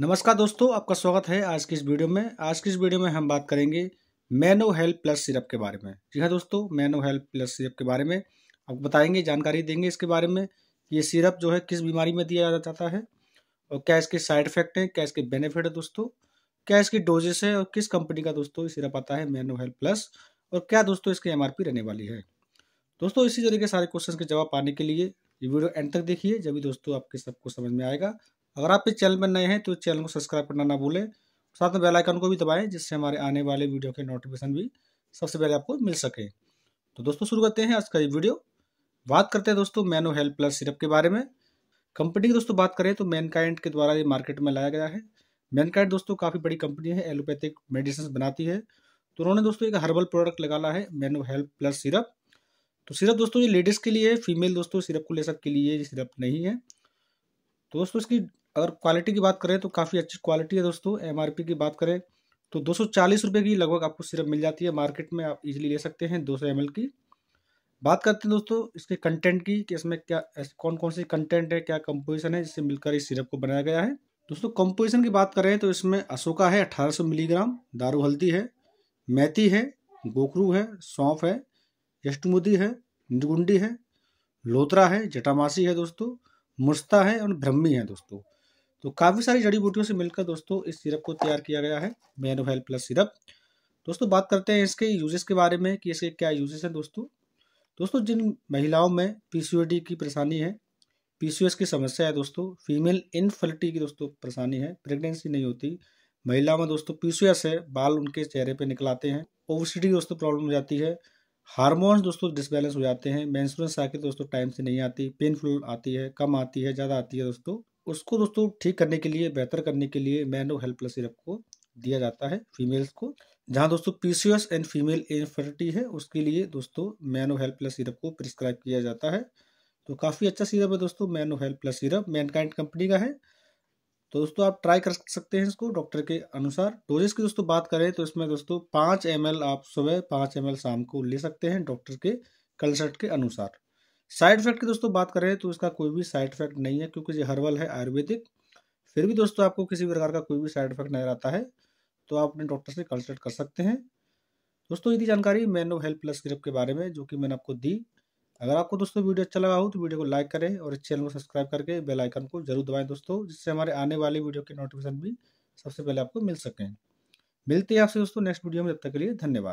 नमस्कार दोस्तों आपका स्वागत है आज की इस वीडियो में आज की इस वीडियो में हम बात करेंगे मैनो हेल्प प्लस सिरप के बारे में जी हाँ दोस्तों मैनो हेल्प प्लस सिरप के बारे में आपको बताएंगे जानकारी देंगे इसके बारे में ये सिरप जो है किस बीमारी में दिया जाता है और क्या इसके साइड इफेक्ट हैं क्या इसके बेनिफिट है दोस्तों क्या इसकी डोजेस है और किस कंपनी का दोस्तों सिरप आता है मैनो हेल्प प्लस और क्या दोस्तों इसकी एम रहने वाली है दोस्तों इसी तरीके सारे क्वेश्चन के जवाब पाने के लिए ये वीडियो एंड तक देखिए जब भी दोस्तों आपके सबको समझ में आएगा अगर आप इस चैनल पर नए हैं तो चैनल को सब्सक्राइब करना ना भूलें साथ में बेल आइकन को भी दबाएं जिससे हमारे आने वाले वीडियो के नोटिफिकेशन भी सबसे पहले आपको मिल सके तो दोस्तों शुरू करते हैं आज का ये वीडियो बात करते हैं दोस्तों मैनो हेल्थ प्लस सिरप के बारे में कंपनी की दोस्तों बात करें तो मैनकाइंड के द्वारा ये मार्केट में लाया गया है मैनकाइंड दोस्तों काफ़ी बड़ी कंपनी है एलोपैथिक मेडिसिन बनाती है तो उन्होंने दोस्तों एक हर्बल प्रोडक्ट निकाला है मैनो हेल्प प्लस सिरप तो सिरप दोस्तों ये लेडीज़ के लिए है फीमेल दोस्तों सिरप को ले सकते के लिए ये सिरप नहीं है तो दोस्तों इसकी अगर क्वालिटी की बात करें तो काफ़ी अच्छी क्वालिटी है दोस्तों एमआरपी की बात करें तो दो सौ की लगभग आपको सिरप मिल जाती है मार्केट में आप इजीली ले सकते हैं दो सौ की बात करते हैं दोस्तों इसके कंटेंट की कि इसमें क्या कौन कौन सी कंटेंट है क्या कंपोजिशन है जिससे मिलकर इस सिरप को बनाया गया है दोस्तों कंपोजिशन की बात करें तो इसमें अशोका है 1800 मिलीग्राम दारू हल्दी है मैथी है गोखरू है सौंफ है यष्टमुदी है निगुंडी है लोतरा है जटामासी है दोस्तों मुस्ता है और ब्रह्मी है दोस्तों तो काफ़ी सारी जड़ी बूटियों से मिलकर दोस्तों इस सिरप को तैयार किया गया है मैनो प्लस सिरप दोस्तों बात करते हैं इसके यूजेस के बारे में कि इसके क्या यूजेस हैं दोस्तों दोस्तों जिन महिलाओं में पी की परेशानी है पी की समस्या है दोस्तों फीमेल इनफर्टिलिटी की दोस्तों परेशानी है प्रेगनेंसी नहीं होती महिलाओं में दोस्तों पीसीओएस है बाल उनके चेहरे पे निकल आते हैं ओवसिटी की दोस्तों प्रॉब्लम हो जाती है हार्मोन्स दोस्तों डिसबैलेंस हो जाते हैं मेंस्ट्रुअल आके दोस्तों टाइम से नहीं आती पेनफुल आती है कम आती है ज़्यादा आती है दोस्तों उसको दोस्तों ठीक करने के लिए बेहतर करने के लिए मैनो हेल्प प्लस सिरप को दिया जाता है फीमेल्स को जहाँ दोस्तों पीसीओएस एंड फीमेल इन्फर्टी है उसके लिए दोस्तों मैनो हेल्प प्लस सिरप को प्रिस्क्राइब किया जाता है तो काफ़ी अच्छा सिरप है दोस्तों Mano help plus syrup Mankind company का है तो दोस्तों आप ट्राई कर सकते हैं इसको डॉक्टर के अनुसार डोजेस की दोस्तों बात करें तो इसमें दोस्तों पाँच एम आप सुबह पाँच एम शाम को ले सकते हैं डॉक्टर के कंसल्ट के अनुसार साइड इफेक्ट की दोस्तों बात करें तो इसका कोई भी साइड इफेक्ट नहीं है क्योंकि ये हर्बल है आयुर्वेदिक फिर भी दोस्तों आपको किसी प्रकार का कोई भी साइड इफेक्ट नहीं रहता है तो आप अपने डॉक्टर से कंसल्ट कर सकते हैं दोस्तों यदि जानकारी मैनो हेल्थ प्लस ग्रुप के बारे में जो कि मैंने आपको दी अगर आपको दोस्तों वीडियो अच्छा लगा हो तो वीडियो को लाइक करें और इस चैनल को सब्सक्राइब करके बेल आइकन को जरूर दबाएं दोस्तों जिससे हमारे आने वाले वीडियो के नोटिफिकेशन भी सबसे पहले आपको मिल सकें मिलते हैं आपसे दोस्तों नेक्स्ट वीडियो में तब तक के लिए धन्यवाद